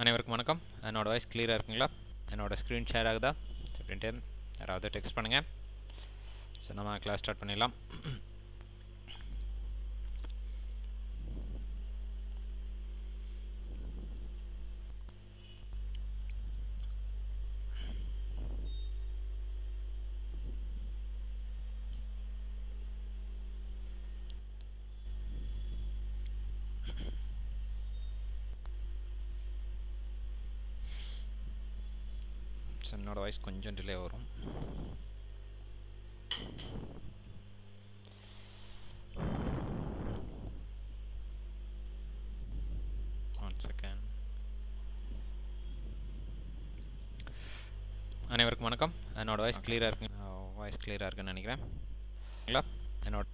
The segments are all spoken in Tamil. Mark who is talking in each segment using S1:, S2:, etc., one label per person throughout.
S1: அனைவருக்கும் வணக்கம் என்னோடய வாய்ஸ் கிளியராக இருக்குங்களா என்னோடய ஸ்க்ரீன் ஷேர் ஆகுதா அப்படின்ட்டு யாராவது டெக்ஸ்ட் பண்ணுங்கள் ஸோ நம்ம கிளாஸ் ஸ்டார்ட் பண்ணிடலாம் ஸோ என்னோடய வாய்ஸ் கொஞ்சம் டிலே வரும் அனைவருக்கும் வணக்கம் என்னோடய வாய்ஸ் கிளியராக இருக்கு வாய்ஸ் கிளியராக இருக்குன்னு நினைக்கிறேன் என்னோட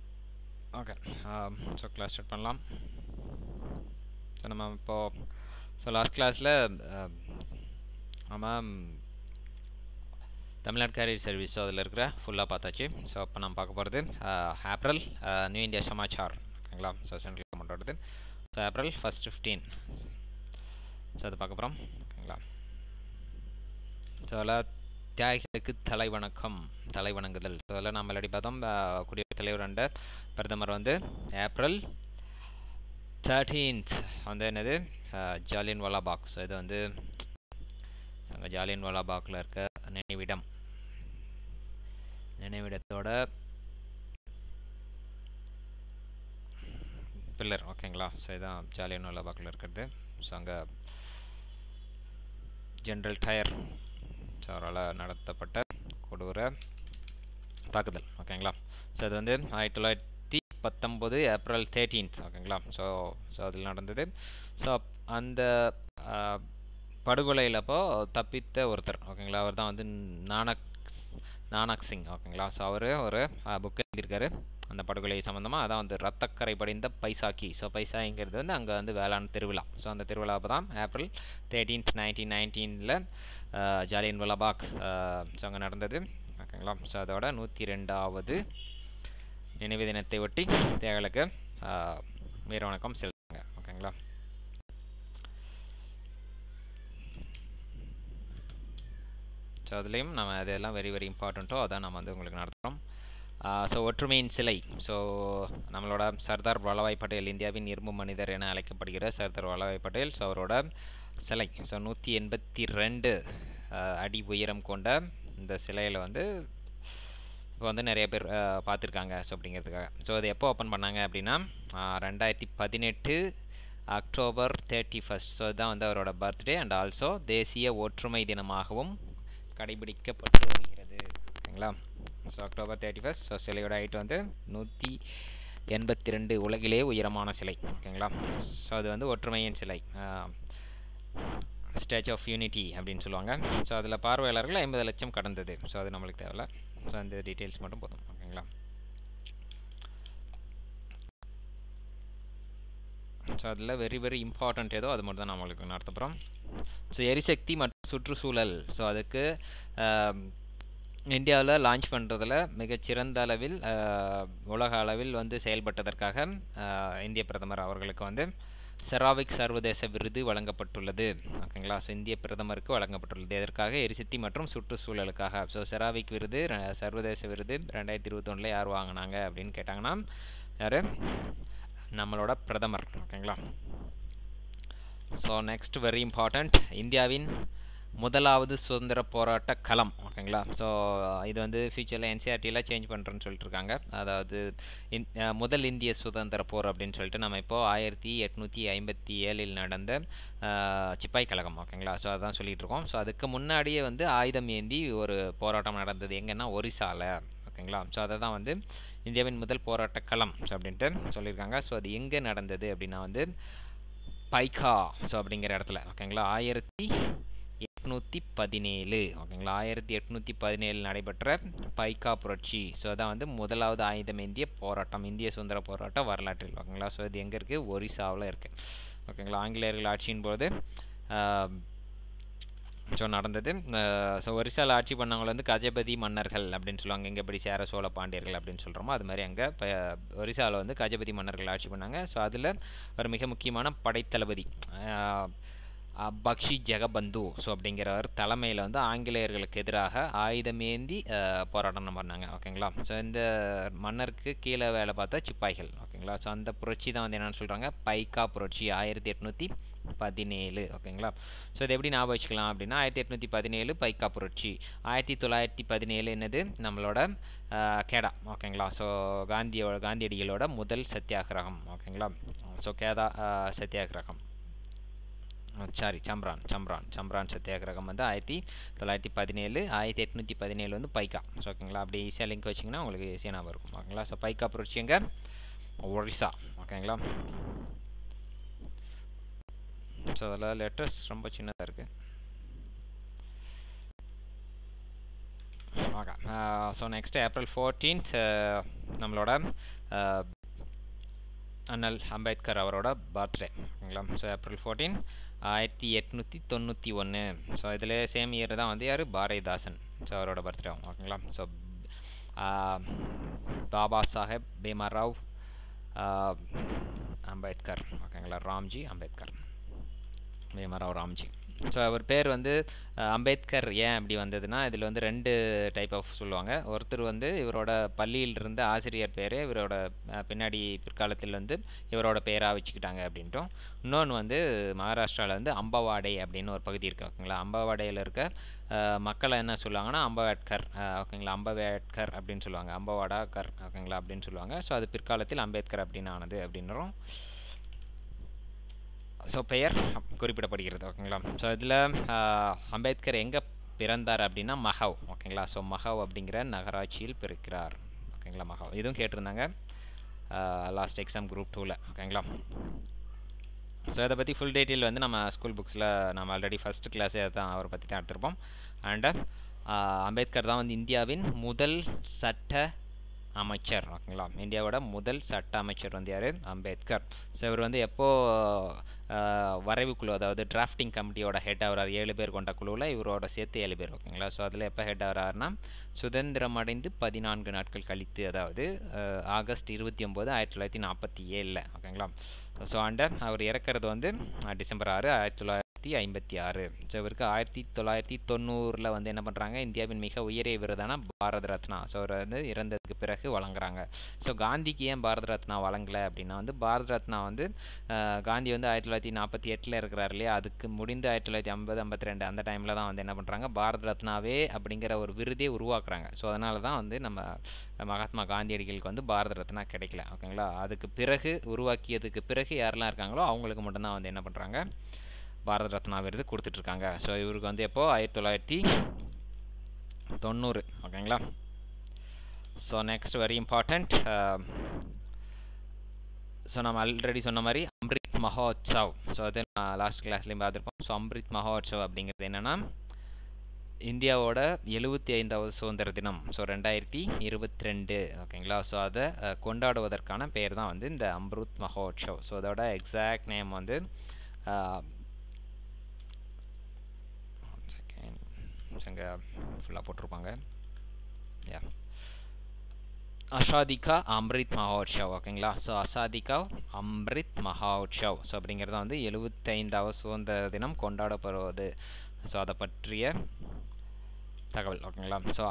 S1: ஓகே ஸோ கிளாஸ் ஸ்டார்ட் பண்ணலாம் ஸோ நம்ம இப்போது ஸோ லாஸ்ட் கிளாஸில் ஆமாம் தமிழ்நாடு கேரியர் சர்வீஸ் ஸோ அதில் இருக்கிற ஃபுல்லாக பார்த்தாச்சு ஸோ அப்போ நம்ம பார்க்க போகிறது ஏப்ரல் நியூ இந்தியா சமாச்சார் ஓகேங்களா ஸோ சென்ட்ரல் கவர்மெண்ட்டோடது so April first fifteen so அது பார்க்க போகிறோம் ஓகேங்களா ஸோ அதில் தியாகிகளுக்கு தலை வணக்கம் தலை வணங்குதல் ஸோ அதில் நம்ம எல்லாடி பார்த்தோம் குடியரசுத் தலைவர் அண்ட பிரதமர் வந்து ஏப்ரல் தேர்டீன்த் வந்து என்னது ஜாலியன் வாலாபாக் ஸோ இது வந்து ஜாலியன் வாலாபாக்கில் இருக்க நினைவிடம் நினைவிடத்தோட பில்லர் ஓகேங்களா ஸோ இதான் ஜாலியான லபாக்கில் இருக்கிறது ஸோ அங்கே ஜென்ரல் டயர் ஸோ அவரால் நடத்தப்பட்ட கொடூர தாக்குதல் ஓகேங்களா ஸோ அது வந்து ஆயிரத்தி தொள்ளாயிரத்தி பத்தொம்போது ஏப்ரல் தேர்ட்டீன்த் ஓகேங்களா ஸோ ஸோ அதில் நடந்தது ஸோ அந்த படுகொலையில் அப்போது தப்பித்த ஒருத்தர் ஓகேங்களா அவர் தான் வந்து நானக் நானக் சிங் ஓகேங்களா ஸோ அவர் ஒரு புக் எழுதியிருக்காரு அந்த படுகொலை சம்மந்தமாக அதான் வந்து ரத்தக்கரை படிந்த பைசாக்கி ஸோ பைசாங்கிறது வந்து அங்கே வந்து வேளாண் திருவிழா ஸோ அந்த திருவிழா அப்போ தான் ஏப்ரல் தேர்ட்டீன்த் நைன்டீன் நைன்டீனில் ஜாலியன் வலபாக் ஸோ அங்கே நடந்தது ஓகேங்களா ஸோ அதோட நூற்றி ரெண்டாவது நினைவு தினத்தை ஒட்டி தேவலுக்கு வீர வணக்கம் செல் ஸோ அதுலேயும் நம்ம அதெல்லாம் வெரி வெரி இம்பார்ட்டண்ட்டோ அதான் நம்ம வந்து உங்களுக்கு நடத்துகிறோம் ஸோ ஒற்றுமையின் சிலை ஸோ நம்மளோட சர்தார் வல்லபாய் பட்டேல் இந்தியாவின் இரும்பு மனிதர் என அழைக்கப்படுகிற சர்தார் வல்லபாய் பட்டேல் ஸோ அவரோட சிலை ஸோ நூற்றி எண்பத்தி ரெண்டு அடி உயரம் கொண்ட இந்த சிலையில் வந்து இப்போ வந்து நிறைய பேர் பார்த்துருக்காங்க ஸோ அப்படிங்கிறதுக்காக ஸோ அது எப்போ ஓப்பன் பண்ணாங்க அப்படின்னா ரெண்டாயிரத்தி பதினெட்டு அக்டோபர் தேர்ட்டி ஃபஸ்ட் ஸோ இதுதான் வந்து அவரோட பர்த்டே அண்ட் ஆல்சோ தேசிய ஒற்றுமை தினமாகவும் கடைபிடிக்கப்பட்டு வருகிறது ஓகேங்களா so October thirty first so சிலையோட ஹைட் வந்து நூற்றி எண்பத்தி ரெண்டு உலகிலே உயரமான சிலை ஓகேங்களா ஸோ அது வந்து ஒற்றுமையின் சிலை ஸ்டாச்சு ஆஃப் யூனிட்டி அப்படின்னு சொல்லுவாங்க ஸோ அதில் பார்வையாளர்கள் ஐம்பது லட்சம் கடந்தது ஸோ அது நம்மளுக்கு தேவையில்ல ஸோ அந்த டீட்டெயில்ஸ் மட்டும் போதும் ஓகேங்களா ஸோ அதில் வெரி வெரி இம்பார்ட்டண்ட் ஏதோ அது மட்டும் தான் நம்மளுக்கு நடத்துகிறோம் ஸோ எரிசக்தி மற்றும் சுற்றுச்சூழல் ஸோ அதுக்கு இந்தியாவில் லான்ச் பண்ணுறதுல மிகச்சிறந்த அளவில் உலக அளவில் வந்து செயல்பட்டதற்காக இந்திய பிரதமர் அவர்களுக்கு வந்து செராவிக் சர்வதேச விருது வழங்கப்பட்டுள்ளது ஓகேங்களா ஸோ இந்திய பிரதமருக்கு வழங்கப்பட்டுள்ளது எதற்காக எரிசக்தி மற்றும் சுற்றுச்சூழலுக்காக ஸோ செராவிக் விருது சர்வதேச விருது ரெண்டாயிரத்தி இருபத்தொன்னில் யார் வாங்கினாங்க அப்படின்னு கேட்டாங்கன்னா யார் நம்மளோட பிரதமர் ஓகேங்களா ஸோ நெக்ஸ்ட் வெரி இம்பார்ட்டண்ட் இந்தியாவின் முதலாவது சுதந்திர போராட்ட களம் ஓகேங்களா ஸோ இது வந்து ஃபியூச்சரில் என்சிஆர்டியில் e சேஞ்ச் பண்ணுறேன்னு சொல்லிட்டு இருக்காங்க அதாவது இந் முதல் இந்திய சுதந்திர போர் அப்படின்னு சொல்லிட்டு நம்ம இப்போது ஆயிரத்தி எட்நூற்றி ஐம்பத்தி ஏழில் நடந்த சிப்பாய் கழகம் ஓகேங்களா ஸோ அதான் சொல்லிகிட்டு இருக்கோம் ஸோ அதுக்கு முன்னாடியே வந்து ஆயுதம் ஏந்தி ஒரு போராட்டம் நடந்தது எங்கன்னா ஒரிசாவில் ஓகேங்களா ஸோ அதை தான் வந்து இந்தியாவின் முதல் போராட்ட களம் அப்படின்ட்டு சொல்லியிருக்காங்க ஸோ அது எங்கே நடந்தது அப்படின்னா வந்து பைகா ஸோ அப்படிங்கிற இடத்துல ஓகேங்களா ஆயிரத்தி எட்நூற்றி பதினேழு ஓகேங்களா ஆயிரத்தி எட்நூற்றி பதினேழு நடைபெற்ற பைகா புரட்சி ஸோ அதான் வந்து முதலாவது ஆயுதம் இந்திய போராட்டம் இந்திய சுதந்திர போராட்டம் வரலாற்றில் ஓகேங்களா ஸோ இது எங்கே இருக்குது ஒரிசாவில் இருக்குது ஓகேங்களா ஆங்கிலேயர்கள் ஆட்சியின் போது ஸோ நடந்தது ஸோ ஒரிசாவில் ஆட்சி பண்ணவங்க வந்து கஜபதி மன்னர்கள் அப்படின்னு சொல்லுவாங்க எங்கே எப்படி சேர சோழ பாண்டியர்கள் அப்படின்னு சொல்கிறோமோ அது மாதிரி அங்கே இப்போ ஒரிசாவில் வந்து கஜபதி மன்னர்கள் ஆட்சி பண்ணாங்க ஸோ அதில் ஒரு மிக முக்கியமான படைத்தளபதி பக்ஷி ஜெகபந்து ஸோ அப்படிங்கிறவர் தலைமையில் வந்து ஆங்கிலேயர்களுக்கு எதிராக ஆயுதமேந்தி போராட்டம் பண்ணாங்க ஓகேங்களா ஸோ இந்த மன்னருக்கு கீழே வேலை பார்த்தா சிப்பாய்கள் ஓகேங்களா ஸோ அந்த புரட்சி தான் வந்து என்னென்னு சொல்கிறாங்க பைக்கா புரட்சி ஆயிரத்தி எட்நூற்றி பதினேழு ஓகேங்களா ஸோ இது எப்படி ஞாபகம் வச்சுக்கலாம் அப்படின்னா ஆயிரத்தி எட்நூற்றி பதினேழு பைக்கா புரட்சி ஆயிரத்தி தொள்ளாயிரத்தி பதினேழு என்னது நம்மளோட கேடா ஓகேங்களா ஸோ காந்தியோட காந்தியடிகளோட முதல் சத்தியாகிரகம் ஓகேங்களா ஸோ கேதா சத்தியாகிரகம் சாரி சம்ரான் சம்ரான் சம்ரான் சத்தியாகிரகம் வந்து ஆயிரத்தி தொள்ளாயிரத்தி பதினேழு ஆயிரத்தி எட்நூற்றி பதினேழு வந்து பைக்கா ஸோ ஓகேங்களா அப்படி ஈஸியாக லிங்க் வச்சிங்கன்னா உங்களுக்கு ஈஸியாக ஞாபகம் இருக்கும் ஓகேங்களா ஸோ பைக்கா புரட்சி எங்கே ஒரிசா ஓகேங்களா ஸோ அதில் லெட்டர்ஸ் ரொம்ப சின்னதாக இருக்குது okay so next April fourteenth நம்மளோட uh, அண்ணல் அம்பேத்கர் அவரோட பர்த்டே ஓகேங்களா ஸோ ஏப்ரல் ஃபோர்டீன் ஆயிரத்தி எட்நூற்றி தொண்ணூற்றி ஒன்று ஸோ இதில் சேம் இயர் தான் வந்து யார் பாரதிதாசன் ஸோ அவரோட பர்த்டே ஓகேங்களா so uh, Baba Saheb Bhimrao uh, Ambedkar ஓகேங்களா ராம்ஜி அம்பேத்கர் இதே மாதிரி அவர் ஸோ அவர் பேர் வந்து அம்பேத்கர் ஏன் அப்படி வந்ததுன்னா இதில் வந்து ரெண்டு டைப் ஆஃப் சொல்லுவாங்க ஒருத்தர் வந்து இவரோட பள்ளியில் இருந்த ஆசிரியர் பேர் இவரோட பின்னாடி பிற்காலத்தில் வந்து இவரோட பேராக வச்சுக்கிட்டாங்க அப்படின்ட்டும் இன்னொன்று வந்து மகாராஷ்டிராவில் வந்து அம்பவாடை அப்படின்னு ஒரு பகுதி இருக்குது ஓகேங்களா அம்பவாடையில் இருக்க மக்களை என்ன சொல்லுவாங்கன்னா அம்பவேட்கர் ஓகேங்களா அம்பவேட்கர் அப்படின்னு சொல்லுவாங்க அம்பவாடாக்கர் ஓகேங்களா அப்படின்னு சொல்லுவாங்க ஸோ அது பிற்காலத்தில் அம்பேத்கர் அப்படின்னு ஆனது அப்படின்றோம் ஸோ பெயர் குறிப்பிடப்படுகிறது ஓகேங்களா ஸோ இதில் அம்பேத்கர் எங்கே பிறந்தார் அப்படின்னா மஹவ் ஓகேங்களா ஸோ மஹவ் அப்படிங்கிற நகராட்சியில் பிறக்கிறார் ஓகேங்களா மகவ் இதுவும் கேட்டிருந்தாங்க லாஸ்ட் எக்ஸாம் குரூப் டூவில் ஓகேங்களா ஸோ இதை பற்றி ஃபுல் டீட்டெயில் வந்து நம்ம ஸ்கூல் புக்ஸில் நம்ம ஆல்ரெடி ஃபஸ்ட்டு கிளாஸே தான் அவரை பற்றி தான் எடுத்திருப்போம் அண்டு அம்பேத்கர் தான் வந்து இந்தியாவின் முதல் சட்ட அமைச்சர் ஓகேங்களா இந்தியாவோட முதல் சட்ட அமைச்சர் வந்து யார் அம்பேத்கர் ஸோ இவர் வந்து எப்போது வரைவு குழு அதாவது டிராஃப்டிங் கமிட்டியோட ஹெட் ஆகிறார் ஏழு பேர் கொண்ட குழுவில் இவரோட சேர்த்து ஏழு பேர் ஓகேங்களா ஸோ அதில் எப்போ ஹெட் ஆகிறார்னா சுதந்திரம் அடைந்து பதினான்கு நாட்கள் கழித்து அதாவது ஆகஸ்ட் இருபத்தி ஒம்பது ஆயிரத்தி தொள்ளாயிரத்தி நாற்பத்தி ஏழில் ஓகேங்களா ஸோ அண்டர் அவர் இறக்கிறது வந்து டிசம்பர் ஆறு ஆயிரத்தி தொள்ளாயிரத்தி தொள்ளாயிரத்தி ஐம்பத்தி ஆறு ஸோ இவருக்கு ஆயிரத்தி தொள்ளாயிரத்தி தொண்ணூறில் வந்து என்ன பண்ணுறாங்க இந்தியாவின் மிக உயரிய விருதான பாரத ரத்னா ஸோ அவர் வந்து இறந்ததுக்கு பிறகு வழங்குறாங்க ஸோ காந்திக்கு ஏன் பாரத ரத்னா வழங்கலை அப்படின்னா வந்து பாரத ரத்னா வந்து காந்தி வந்து ஆயிரத்தி தொள்ளாயிரத்தி நாற்பத்தி எட்டில் இருக்கிறார் இல்லையா அதுக்கு முடிந்து ஆயிரத்தி தொள்ளாயிரத்தி ஐம்பது ஐம்பத்தி ரெண்டு அந்த டைமில் தான் வந்து என்ன பண்ணுறாங்க பாரத ரத்னாவே அப்படிங்கிற ஒரு விருதே உருவாக்குறாங்க ஸோ அதனால தான் வந்து நம்ம மகாத்மா காந்தியடிகளுக்கு வந்து பாரத ரத்னா கிடைக்கல ஓகேங்களா அதுக்கு பிறகு உருவாக்கியதுக்கு பிறகு யாரெல்லாம் இருக்காங்களோ அவங்களுக்கு மட்டும்தான் வந்து என்ன பண்ணுறாங்க பாரத ரத்னா விருது கொடுத்துட்ருக்காங்க ஸோ இவருக்கு வந்து எப்போது ஆயிரத்தி தொள்ளாயிரத்தி தொண்ணூறு ஓகேங்களா so next very important so நம்ம ஆல்ரெடி சொன்ன மாதிரி அம்ரித் மகோத்சவ் ஸோ அது நான் லாஸ்ட் கிளாஸ்லேயும் பார்த்துருப்போம் ஸோ அம்ரித் மகோத்சவ் அப்படிங்கிறது என்னென்னா இந்தியாவோட எழுபத்தி ஐந்தாவது சுதந்திர தினம் ஸோ ரெண்டாயிரத்தி இருபத்தி ரெண்டு ஓகேங்களா ஸோ அதை கொண்டாடுவதற்கான பேர் தான் வந்து இந்த அம்ருத் மகோத்சவ் ஸோ அதோட எக்ஸாக்ட் நேம் வந்து அங்கே ஃபுல்லாக போட்டிருப்பாங்க யா அஷாதிகா அம்ரித் உற்சவ் ஓகேங்களா ஸோ அசாதிகா அம்ரித் உற்சவ் ஸோ அப்படிங்கிறது வந்து எழுபத்தைந்தாவது சுதந்திர தினம் கொண்டாடப்படுவது ஸோ அதை பற்றிய தகவல் ஓகேங்களா ஸோ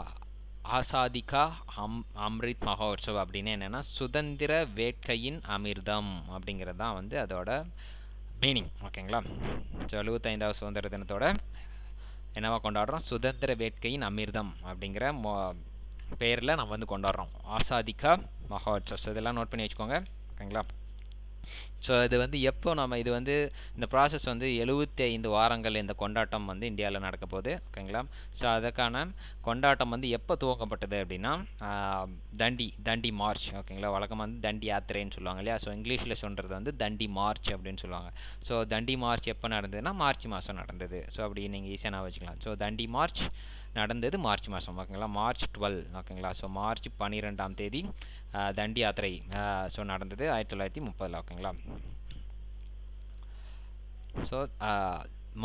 S1: ஆசாதிகா அம் அம்ரித் மகோத்சவ் அப்படின்னு என்னென்னா சுதந்திர வேட்கையின் அமிர்தம் அப்படிங்கிறது தான் வந்து அதோட மீனிங் ஓகேங்களா ஸோ எழுபத்தைந்தாவது சுதந்திர தினத்தோட என்னவா கொண்டாடுறோம் சுதந்திர வேட்கையின் அமிர்தம் அப்படிங்கிற மோ பேரில் நம்ம வந்து கொண்டாடுறோம் ஆசாதிக்கா மகோத்சவ் ஸோ இதெல்லாம் நோட் பண்ணி வச்சுக்கோங்க ஓகேங்களா ஸோ இது வந்து எப்போ நம்ம இது வந்து இந்த ப்ராசஸ் வந்து எழுபத்தி ஐந்து வாரங்கள் இந்த கொண்டாட்டம் வந்து இந்தியாவில் நடக்க போகுது ஓகேங்களா ஸோ அதுக்கான கொண்டாட்டம் வந்து எப்போ துவக்கப்பட்டது அப்படின்னா தண்டி தண்டி மார்ச் ஓகேங்களா வழக்கம் வந்து தண்டி யாத்திரைன்னு சொல்லுவாங்க இல்லையா ஸோ இங்கிலீஷில் சொல்கிறது வந்து தண்டி மார்ச் அப்படின்னு சொல்லுவாங்க ஸோ தண்டி மார்ச் எப்போ நடந்ததுன்னா மார்ச் மாதம் நடந்தது ஸோ அப்படி நீங்கள் ஈஸியாக நான் வச்சுக்கலாம் ஸோ தண்டி மார்ச் நடந்தது மார்ச் மாதம் ஓகேங்களா மார்ச் டுவெல் ஓகேங்களா ஸோ மார்ச் பன்னிரெண்டாம் தேதி தண்டி யாத்திரை ஸோ நடந்தது ஆயிரத்தி தொள்ளாயிரத்தி முப்பதில் ஓகேங்களா ஸோ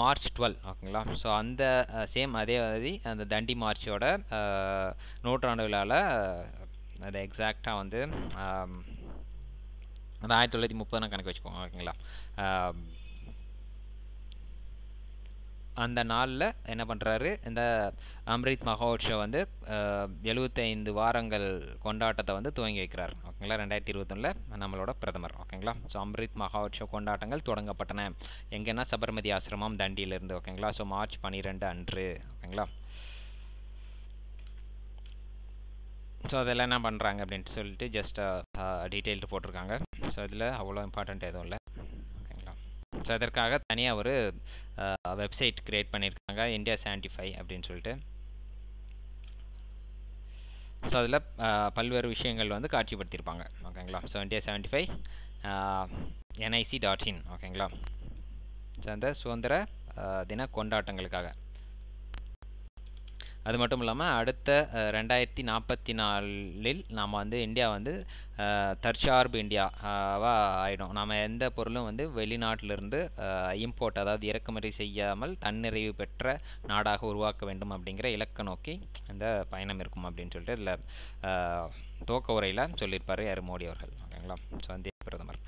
S1: மார்ச் டுவெல் ஓகேங்களா ஸோ அந்த சேம் அதே மாதிரி அந்த தண்டி மார்ச்சோட நூற்றாண்டு விழாவில் அது எக்ஸாக்டாக வந்து அந்த ஆயிரத்தி தொள்ளாயிரத்தி முப்பதுனா கணக்கு வச்சுக்கோங்க ஓகேங்களா அந்த நாளில் என்ன பண்ணுறாரு இந்த அம்ரித் மகோத்சவ் வந்து எழுபத்தைந்து வாரங்கள் கொண்டாட்டத்தை வந்து துவங்கி வைக்கிறார் ஓகேங்களா ரெண்டாயிரத்தி இருபத்தொன்னில் நம்மளோட பிரதமர் ஓகேங்களா ஸோ அம்ரித் மகோத்சவ் கொண்டாட்டங்கள் தொடங்கப்பட்டன எங்கன்னா சபர்மதி ஆசிரமம் தண்டியிலிருந்து ஓகேங்களா ஸோ மார்ச் பன்னிரெண்டு அன்று ஓகேங்களா ஸோ அதெல்லாம் என்ன பண்ணுறாங்க அப்படின்ட்டு சொல்லிட்டு ஜஸ்ட்டு டீட்டெயில்டு போட்டிருக்காங்க ஸோ இதில் அவ்வளோ இம்பார்ட்டண்ட் எதுவும் இல்லை ஸோ அதற்காக தனியாக ஒரு வெப்சைட் க்ரியேட் பண்ணியிருக்காங்க இந்தியா ஃபைவ் அப்படின்னு சொல்லிட்டு ஸோ அதில் பல்வேறு விஷயங்கள் வந்து காட்சிப்படுத்தியிருப்பாங்க ஓகேங்களா so India seventy five NIC dot in ஓகேங்களா ஸோ அந்த சுதந்திர தின கொண்டாட்டங்களுக்காக அது மட்டும் இல்லாமல் அடுத்த ரெண்டாயிரத்தி நாற்பத்தி நாலில் நாம் வந்து இந்தியா வந்து தற்சார்பு இந்தியாவாக ஆகிடும் நாம் எந்த பொருளும் வந்து வெளிநாட்டிலிருந்து இம்போர்ட் அதாவது இறக்குமதி செய்யாமல் தன்னிறைவு பெற்ற நாடாக உருவாக்க வேண்டும் அப்படிங்கிற இலக்கை நோக்கி அந்த பயணம் இருக்கும் அப்படின்னு சொல்லிட்டு இதில் துவக்க உரையில் சொல்லியிருப்பார் யார் மோடி அவர்கள் ஓகேங்களா ஸோ இந்திய பிரதமர்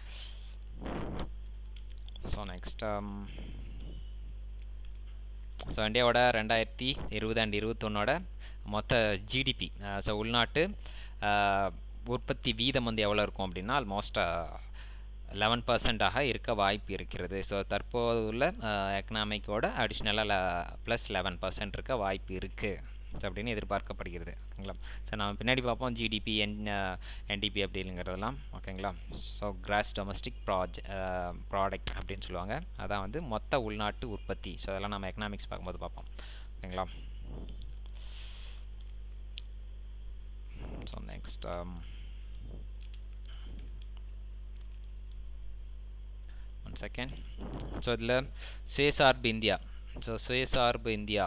S1: ஸோ நெக்ஸ்ட் ஸோ இந்தியாவோட ரெண்டாயிரத்தி இருபது அண்ட் இருபத்தொன்னோட மொத்த ஜிடிபி ஸோ uh, உள்நாட்டு uh, உற்பத்தி வீதம் வந்து எவ்வளோ இருக்கும் அப்படின்னா ஆல்மோஸ்ட் லெவன் பர்சண்ட்டாக இருக்க வாய்ப்பு இருக்கிறது ஸோ தற்போது உள்ள எக்கனாமிக்கோட அடிஷ்னலாக ப்ளஸ் லெவன் பர்சன்ட் இருக்க வாய்ப்பு இருக்குது அப்படின்னு எதிர்பார்க்கப்படுகிறது ஓகேங்களா சார் நம்ம பின்னாடி பார்ப்போம் ஜிடிபி என் என்டிபி அப்படிங்கிறதெல்லாம் ஓகேங்களா ஸோ கிராஸ் டொமஸ்டிக் ப்ராஜ் ப்ராடக்ட் அப்படின்னு சொல்லுவாங்க அதான் வந்து மொத்த உள்நாட்டு உற்பத்தி ஸோ அதெல்லாம் நம்ம எக்கனாமிக்ஸ் பார்க்கும்போது பார்ப்போம் ஓகேங்களா so next um, second so இதில் சுயசார்பு இந்தியா ஸோ சுயசார்பு இந்தியா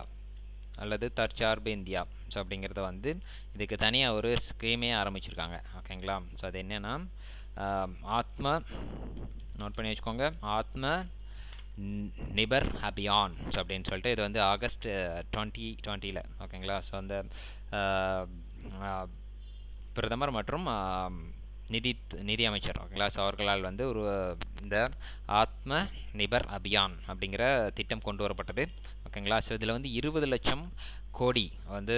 S1: அல்லது தற்சார்பு இந்தியா ஸோ அப்படிங்கிறத வந்து இதுக்கு தனியாக ஒரு ஸ்கீமே ஆரம்பிச்சிருக்காங்க ஓகேங்களா ஸோ அது என்னென்னா ஆத்ம நோட் பண்ணி வச்சுக்கோங்க ஆத்ம நிபர் அபியான் ஸோ அப்படின்னு சொல்லிட்டு இது வந்து ஆகஸ்ட் டுவெண்ட்டி டுவெண்ட்டியில் ஓகேங்களா ஸோ அந்த பிரதமர் மற்றும் நிதி நிதி அமைச்சர் ஓகேங்களா ஸோ அவர்களால் வந்து ஒரு இந்த ஆத்ம நிபர் அபியான் அப்படிங்கிற திட்டம் கொண்டு வரப்பட்டது ஓகேங்களா ஸோ இதில் வந்து இருபது லட்சம் கோடி வந்து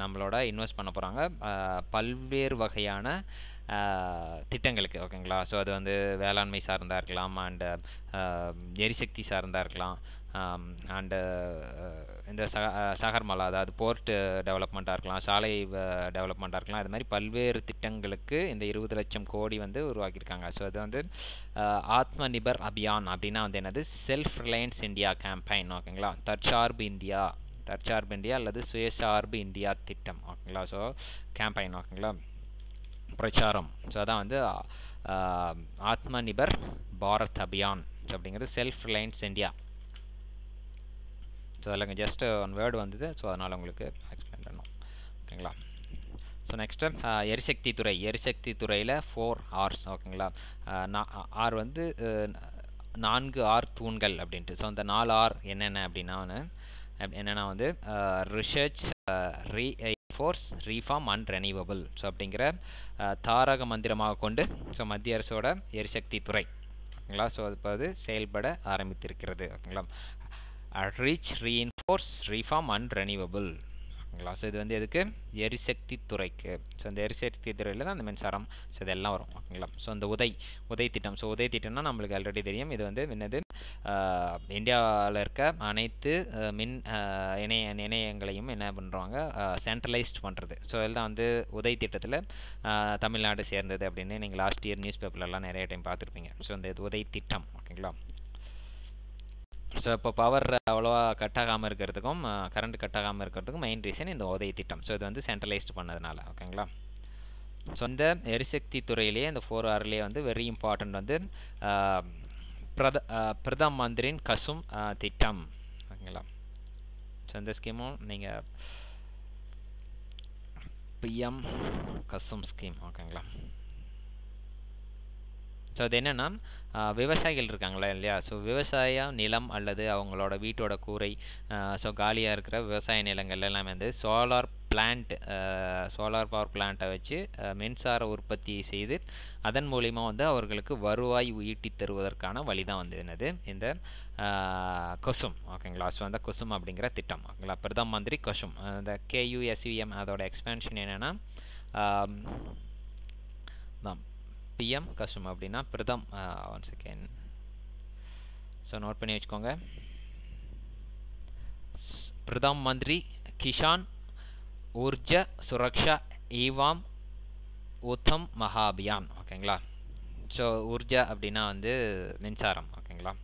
S1: நம்மளோட இன்வெஸ்ட் பண்ண போகிறாங்க பல்வேறு வகையான திட்டங்களுக்கு ஓகேங்களா ஸோ அது வந்து வேளாண்மை சார்ந்தா இருக்கலாம் அண்டு எரிசக்தி சார்ந்தா இருக்கலாம் அண்டு இந்த ச சாகர்மாலா அதாவது போர்ட்டு டெவலப்மெண்ட்டாக இருக்கலாம் சாலை டெவலப்மெண்ட்டாக இருக்கலாம் அது மாதிரி பல்வேறு திட்டங்களுக்கு இந்த இருபது லட்சம் கோடி வந்து உருவாக்கியிருக்காங்க ஸோ அது வந்து ஆத்ம நிபர் அபியான் அப்படின்னா வந்து என்னது செல்ஃப் ரிலையன்ஸ் இந்தியா கேம்பெயின் ஓகேங்களா தற்சார்பு இந்தியா தற்சார்பு இந்தியா அல்லது சுயசார்பு இந்தியா திட்டம் ஓகேங்களா ஸோ கேம்பெயின் ஓகேங்களா பிரச்சாரம் ஸோ அதான் வந்து ஆத்ம நிபர் பாரத் அபியான் அப்படிங்கிறது செல்ஃப் ரிலையன்ஸ் இந்தியா ஸோ அதில் ஜஸ்ட் ஒன் வேர்டு வந்தது ஸோ அதனால் உங்களுக்கு எக்ஸ்பிளைன் பண்ணோம் ஓகேங்களா ஸோ நெக்ஸ்ட்டு எரிசக்தி துறை எரிசக்தி துறையில் ஃபோர் ஆர்ஸ் ஓகேங்களா ஆர் வந்து நான்கு ஆர் தூண்கள் அப்படின்ட்டு ஸோ அந்த நாலு ஆர் என்னென்ன அப்படின்னா என்னென்னா வந்து research reinforce reform and renewable so அப்படிங்கிற தாரக மந்திரமாக கொண்டு ஸோ மத்திய அரசோட எரிசக்தி துறை ஓகேங்களா ஸோ அது அது செயல்பட ஆரம்பித்திருக்கிறது ஓகேங்களா ரிச் ரீஇன்ஃபோர்ஸ் ரீஃபார்ம் அண்ட் ஓகேங்களா ஸோ இது வந்து எதுக்கு எரிசக்தி துறைக்கு ஸோ அந்த எரிசக்தி துறையில் தான் அந்த மின்சாரம் ஸோ இதெல்லாம் வரும் ஓகேங்களா ஸோ அந்த உதை உதை திட்டம் ஸோ உதை திட்டம்னா நம்மளுக்கு ஆல்ரெடி தெரியும் இது வந்து என்னது இந்தியாவில் இருக்க அனைத்து மின் இணைய இணையங்களையும் என்ன பண்ணுறாங்க சென்ட்ரலைஸ்ட் பண்ணுறது ஸோ இதெல்லாம் வந்து உதை திட்டத்தில் தமிழ்நாடு சேர்ந்தது அப்படின்னு நீங்கள் லாஸ்ட் இயர் நியூஸ் பேப்பர்லலாம் நிறைய டைம் பார்த்துருப்பீங்க ஸோ இந்த உதை திட்டம் ஓகேங்களா ஸோ இப்போ பவர் அவ்வளோவா கட் ஆகாமல் இருக்கிறதுக்கும் கரண்ட் கட் ஆகாமல் இருக்கிறதுக்கும் மெயின் ரீசன் இந்த உதய திட்டம் ஸோ இது வந்து சென்ட்ரலைஸ்டு பண்ணதுனால ஓகேங்களா ஸோ இந்த எரிசக்தி துறையிலேயே இந்த ஃபோர் ஆர்லேயே வந்து வெரி இம்பார்ட்டண்ட் வந்து பிரத பிரதம் மந்திரின் கசும் திட்டம் ஓகேங்களா ஸோ இந்த ஸ்கீமும் நீங்கள் பிஎம் கசும் ஸ்கீம் ஓகேங்களா ஸோ அது என்னென்னா விவசாயிகள் இருக்காங்களா இல்லையா ஸோ விவசாய நிலம் அல்லது அவங்களோட வீட்டோட கூரை ஸோ காலியாக இருக்கிற விவசாய நிலங்கள் எல்லாமே வந்து சோலார் பிளான்ட் சோலார் பவர் பிளான்ட்டை வச்சு மின்சார உற்பத்தி செய்து அதன் மூலிமா வந்து அவர்களுக்கு வருவாய் ஈட்டி தருவதற்கான வழி தான் வந்து என்னது இந்த கொசும் ஓகேங்களா ஸோ அந்த கொசும் அப்படிங்கிற திட்டம் ஓகேங்களா பிரதம மந்திரி கொசும் இந்த கேயூஎஸ்யூஎம் அதோட எக்ஸ்பென்ஷன் என்னென்னா தான் பிஎம் கஸ்டம் அப்படின்னா பிரதம் ஒன் செகண்ட் ஸோ நோட் பண்ணி வச்சுக்கோங்க பிரதம் மந்திரி கிஷான் ஊர்ஜ சுரக்ஷா ஈவாம் உத்தம் மகாபியான் ஓகேங்களா ஸோ ஊர்ஜா அப்படின்னா வந்து மின்சாரம் ஓகேங்களா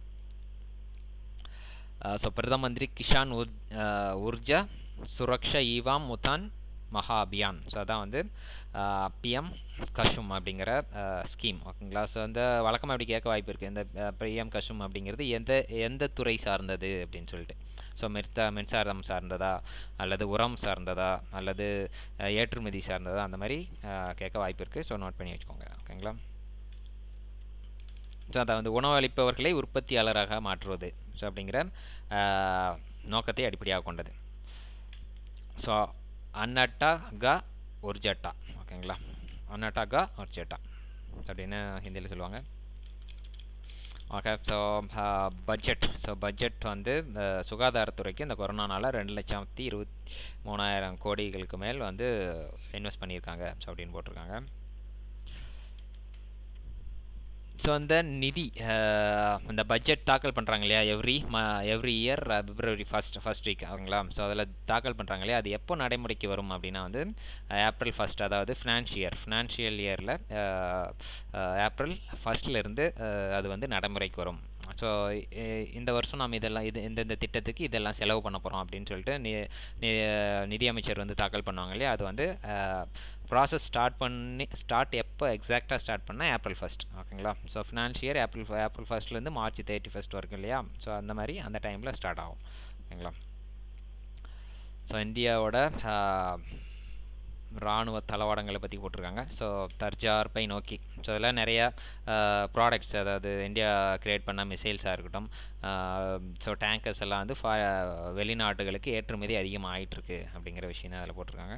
S1: ஸோ பிரதம மந்திரி கிஷான் ஊர் ஊர்ஜா சுரக்ஷா ஈவாம் உத்தான் மகாபியான் ஸோ அதான் வந்து பிஎம் கஷும் அப்படிங்கிற ஸ்கீம் ஓகேங்களா ஸோ வந்து வழக்கமாக அப்படி கேட்க வாய்ப்பு இருக்குது இந்த பிஎம் கஷும் அப்படிங்கிறது எந்த எந்த துறை சார்ந்தது அப்படின்னு சொல்லிட்டு ஸோ மிர்த்த மின்சாரம் சார்ந்ததா அல்லது உரம் சார்ந்ததா அல்லது ஏற்றுமதி சார்ந்ததா அந்த மாதிரி கேட்க வாய்ப்பு இருக்குது ஸோ நோட் பண்ணி வச்சுக்கோங்க ஓகேங்களா ஸோ அதை வந்து உணவு அளிப்பவர்களை உற்பத்தியாளராக மாற்றுவது ஸோ அப்படிங்கிற நோக்கத்தை அடிப்படையாக கொண்டது ஸோ அன்னட்டா க ஒரு ஜட்டா ஓகேங்களா அன்னட்டாக்கா ஒரு ஜட்டா அப்படின்னு ஹிந்தியில் சொல்லுவாங்க okay so budget so budget வந்து இந்த சுகாதாரத்துறைக்கு இந்த கொரோனானால் ரெண்டு லட்சத்தி இருபத்தி மூணாயிரம் கோடிகளுக்கு மேல் வந்து இன்வெஸ்ட் பண்ணியிருக்காங்க ஸோ அப்படின்னு போட்டிருக்காங்க ஸோ அந்த நிதி அந்த பட்ஜெட் தாக்கல் பண்ணுறாங்க இல்லையா எவ்ரி ம every year February first first week ஆகுங்களா ஸோ அதில் தாக்கல் பண்ணுறாங்க இல்லையா அது எப்போ நடைமுறைக்கு வரும் அப்படின்னா வந்து ஏப்ரல் ஃபஸ்ட் அதாவது ஃபினான்ஷியல் இயர் ஃபினான்ஷியல் இயரில் ஏப்ரல் ஃபஸ்ட்லேருந்து அது வந்து நடைமுறைக்கு வரும் ஸோ இந்த வருஷம் நாம் இதெல்லாம் இது இந்தந்த திட்டத்துக்கு இதெல்லாம் செலவு பண்ண போகிறோம் அப்படின்னு சொல்லிட்டு நி நிதியமைச்சர் வந்து தாக்கல் பண்ணுவாங்க இல்லையா அது வந்து ப்ராசஸ் ஸ்டார்ட் பண்ணி ஸ்டார்ட் எப்போ எக்ஸாக்டாக ஸ்டார்ட் பண்ணால் ஏப்ரல் ஃபஸ்ட் ஓகேங்களா so financial year April April ஃபஸ்ட்லேருந்து மார்ச் தேர்ட்டி ஃபஸ்ட் வரைக்கும் இல்லையா ஸோ அந்த மாதிரி அந்த டைமில் ஸ்டார்ட் ஆகும் ஓகேங்களா ஸோ இந்தியாவோட இராணுவ தளவாடங்களை பற்றி போட்டிருக்காங்க ஸோ தர்ஜார்பை நோக்கி ஸோ இதெல்லாம் நிறையா ப்ராடக்ட்ஸ் அதாவது இந்தியா க்ரியேட் பண்ண மிசைல்ஸாக இருக்கட்டும் ஸோ டேங்கர்ஸ் எல்லாம் வந்து ஃபா வெளிநாட்டுகளுக்கு ஏற்றுமதி அதிகமாக ஆகிட்டுருக்கு அப்படிங்கிற விஷயம் அதில் போட்டிருக்காங்க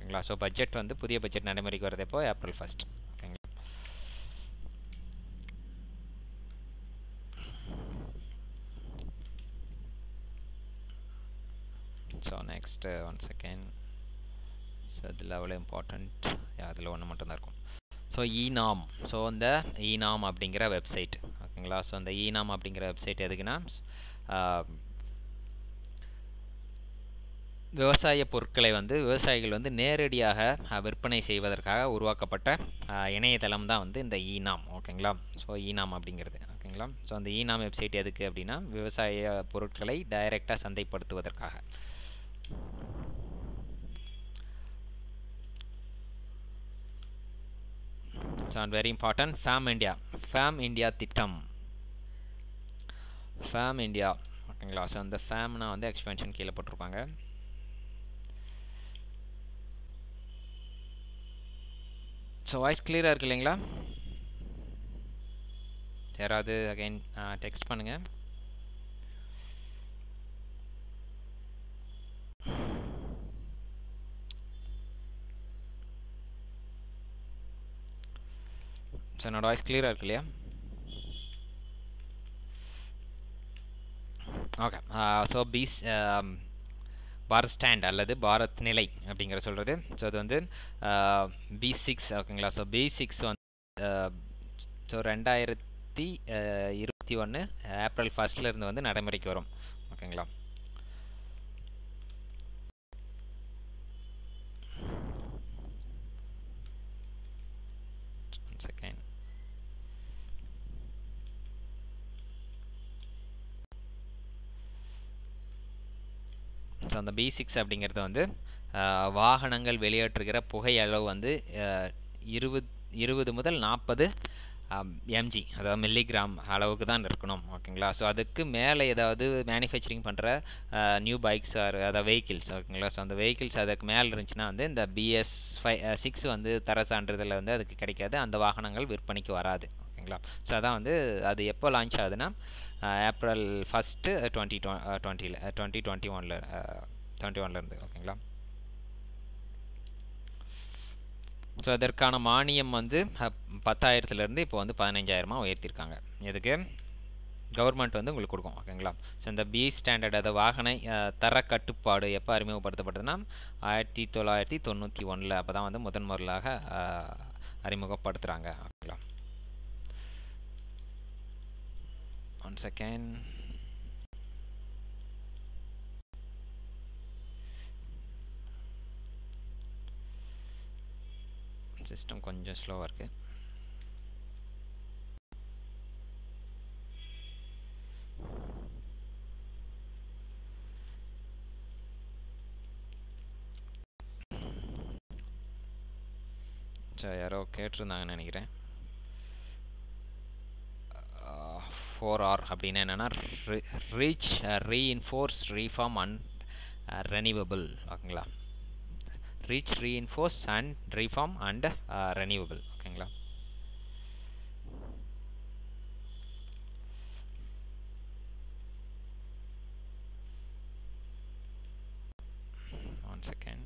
S1: ஓகேங்களா ஸோ பட்ஜெட் வந்து புதிய பட்ஜெட் நடைமுறைக்கு வரது எப்போ ஏப்ரல் ஃபஸ்ட் ஓகேங்களா so next one second so இதில் அவ்வளோ இம்பார்ட்டண்ட் அதில் ஒன்று மட்டும்தான் இருக்கும் ஸோ நாம் ஸோ இந்த இநாம் அப்படிங்கிற வெப்சைட் ஓகேங்களா ஸோ இந்த இநாம் அப்படிங்கிற வெப்சைட் எதுக்குன்னா uh, விவசாய பொருட்களை வந்து விவசாயிகள் வந்து நேரடியாக விற்பனை செய்வதற்காக உருவாக்கப்பட்ட இணையதளம் தான் வந்து இந்த ஈனாம் ஓகேங்களா ஸோ ஈனாம் அப்படிங்கிறது ஓகேங்களா ஸோ அந்த ஈனாம் வெப்சைட் எதுக்கு அப்படின்னா விவசாய பொருட்களை டைரெக்டாக சந்தைப்படுத்துவதற்காக so and very important FAME India FAME India திட்டம் ஃபேம் இண்டியா ஓகேங்களா ஸோ அந்த ஃபேம்னா வந்து எக்ஸ்பென்ஷன் கீழே போட்டிருப்பாங்க ஸோ வாய்ஸ் கிளியராக இருக்கு இல்லைங்களா யாராவது அகைன் டெக்ஸ்ட் பண்ணுங்கள் ஸோ என்னோடய வாய்ஸ் கிளியராக இருக்கு இல்லையா ஓகே ஸோ பீஸ் பார் ஸ்டாண்ட் அல்லது பாரத் நிலை அப்படிங்கிற சொல்கிறது ஸோ அது வந்து பி சிக்ஸ் ஓகேங்களா ஸோ பி சிக்ஸ் வந்து ஸோ ரெண்டாயிரத்தி இருபத்தி ஒன்று ஏப்ரல் ஃபஸ்ட்லேருந்து வந்து நடைமுறைக்கு வரும் ஓகேங்களா செகண்ட் ஸோ அந்த பி சிக்ஸ் அப்படிங்கிறது வந்து வாகனங்கள் வெளியேற்றுகிற புகை அளவு வந்து இருபது இருபது முதல் நாற்பது எம்ஜி அதாவது மில்லிகிராம் அளவுக்கு தான் இருக்கணும் ஓகேங்களா ஸோ அதுக்கு மேலே ஏதாவது மேனுஃபேக்சரிங் பண்ணுற நியூ பைக்ஸ் ஆர் அதாவது வெஹிக்கிள்ஸ் ஓகேங்களா ஸோ அந்த வெஹிக்கிள்ஸ் அதுக்கு மேலே இருந்துச்சுன்னா வந்து இந்த பிஎஸ் ஃபை சிக்ஸ் வந்து தர சான்றிதழில் வந்து அதுக்கு கிடைக்காது அந்த வாகனங்கள் விற்பனைக்கு வராது ஓகேங்களா ஸோ அதான் வந்து அது எப்போ லான்ச் ஆகுதுன்னா ஏப்ரல் ஃபஸ்ட்டு டுவெண்ட்டி டுவெண்ட்டியில் டுவெண்ட்டி டுவெண்ட்டி ஒனில் டுவெண்ட்டி ஒன்லேருந்து ஓகேங்களா ஸோ அதற்கான மானியம் வந்து பத்தாயிரத்துலேருந்து இப்போ வந்து பதினஞ்சாயிரமாக உயர்த்தியிருக்காங்க எதுக்கு கவர்மெண்ட் வந்து உங்களுக்கு கொடுக்கும் ஓகேங்களா ஸோ இந்த பி ஸ்டாண்டர்ட் அதை வாகன தர கட்டுப்பாடு எப்போ அறிமுகப்படுத்தப்பட்டதுன்னா ஆயிரத்தி தொள்ளாயிரத்தி தொண்ணூற்றி ஒன்றில் அப்போ தான் வந்து முதன்முறையாக அறிமுகப்படுத்துகிறாங்க ஓகேங்களா one second சிஸ்டம் கொஞ்சம் ஸ்லோவாக இருக்குது யாரோ கேட்டிருந்தாங்கன்னு நினைக்கிறேன் ஃபோர் ஆர் அப்படின்னா என்னென்னா reach reinforce reform and renewable ஓகேங்களா reach reinforce and reform and renewable ஓகேங்களா one second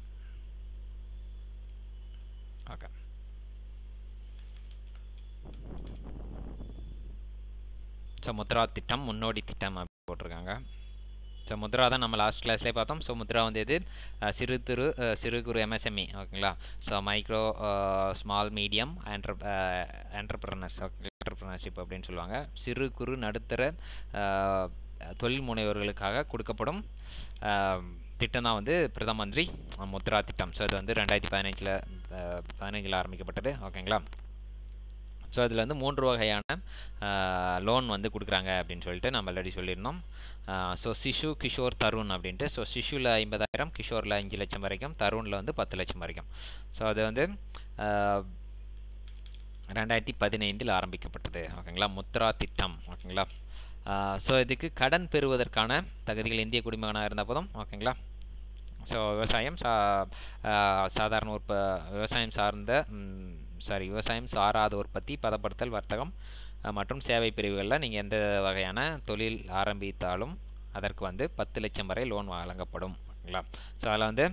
S1: okay so Mudra திட்டம் முன்னோடி திட்டம் அப்படின்னு போட்டிருக்காங்க ஸோ முத்ரா தான் நம்ம லாஸ்ட் கிளாஸ்லேயே பார்த்தோம் ஸோ முத்ரா வந்து இது சிறு திரு சிறு குறு எம்எஸ்எம்இ e, ஓகேங்களா so micro small medium enter entrepreneurs entrepreneurship அப்படின்னு சொல்லுவாங்க சிறு குறு நடுத்தர தொழில் முனைவர்களுக்காக கொடுக்கப்படும் திட்டம் தான் வந்து பிரதம மந்திரி முத்ரா திட்டம் ஸோ இது வந்து ரெண்டாயிரத்தி பதினஞ்சில் பதினஞ்சில் ஆரம்பிக்கப்பட்டது ஓகேங்களா ஸோ அதில் வந்து மூன்று வகையான லோன் வந்து கொடுக்குறாங்க அப்படின்னு சொல்லிட்டு நம்ம ஆல்ரெடி சொல்லியிருந்தோம் ஸோ சிஷு கிஷோர் தருண் அப்படின்ட்டு ஸோ சிஷுவில் ஐம்பதாயிரம் கிஷோரில் அஞ்சு லட்சம் வரைக்கும் தருணில் வந்து பத்து லட்சம் வரைக்கும் ஸோ அது வந்து ரெண்டாயிரத்தி பதினைந்தில் ஆரம்பிக்கப்பட்டது ஓகேங்களா முத்ரா திட்டம் ஓகேங்களா ஸோ இதுக்கு கடன் பெறுவதற்கான தகுதிகள் இந்திய குடிமகனாக இருந்த போதும் ஓகேங்களா ஸோ விவசாயம் சா சாதாரண உற்ப விவசாயம் சார்ந்த சாரி விவசாயம் சாராத உற்பத்தி பதப்படுத்தல் வர்த்தகம் மற்றும் சேவை பிரிவுகளில் நீங்கள் எந்த வகையான தொழில் ஆரம்பித்தாலும் அதற்கு வந்து பத்து லட்சம் வரை லோன் வழங்கப்படும் ஓகேங்களா ஸோ அதில் வந்து